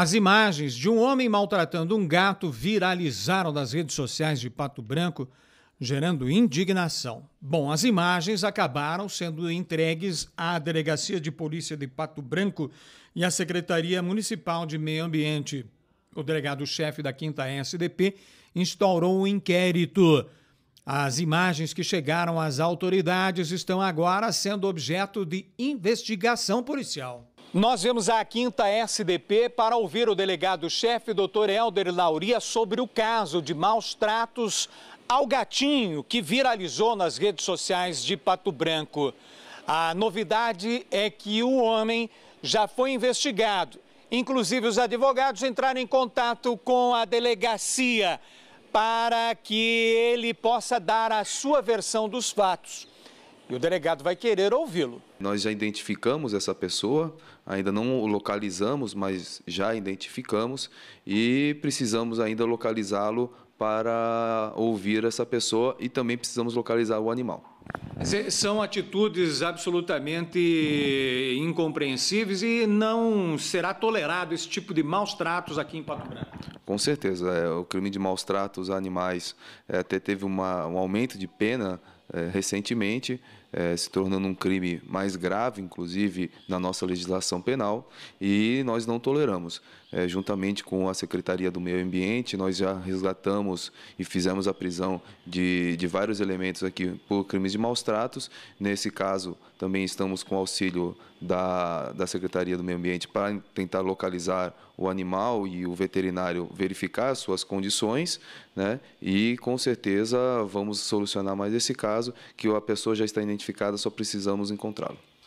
As imagens de um homem maltratando um gato viralizaram nas redes sociais de Pato Branco, gerando indignação. Bom, as imagens acabaram sendo entregues à Delegacia de Polícia de Pato Branco e à Secretaria Municipal de Meio Ambiente. O delegado-chefe da 5 SDP instaurou um inquérito. As imagens que chegaram às autoridades estão agora sendo objeto de investigação policial. Nós vemos a quinta SDP para ouvir o delegado-chefe, doutor Helder Lauria, sobre o caso de maus tratos ao gatinho que viralizou nas redes sociais de Pato Branco. A novidade é que o homem já foi investigado. Inclusive, os advogados entraram em contato com a delegacia para que ele possa dar a sua versão dos fatos. E o delegado vai querer ouvi-lo. Nós já identificamos essa pessoa, ainda não o localizamos, mas já identificamos e precisamos ainda localizá-lo para ouvir essa pessoa e também precisamos localizar o animal. São atitudes absolutamente incompreensíveis e não será tolerado esse tipo de maus tratos aqui em Pato Branco. Com certeza. É, o crime de maus tratos a animais até teve uma, um aumento de pena eh, recentemente, eh, se tornando um crime mais grave, inclusive na nossa legislação penal, e nós não toleramos. Eh, juntamente com a Secretaria do Meio Ambiente, nós já resgatamos e fizemos a prisão de, de vários elementos aqui por crimes de maus tratos. Nesse caso, também estamos com auxílio da, da Secretaria do Meio Ambiente para tentar localizar o animal e o veterinário verificar suas condições, né? e com certeza vamos solucionar mais esse caso caso que a pessoa já está identificada, só precisamos encontrá-lo.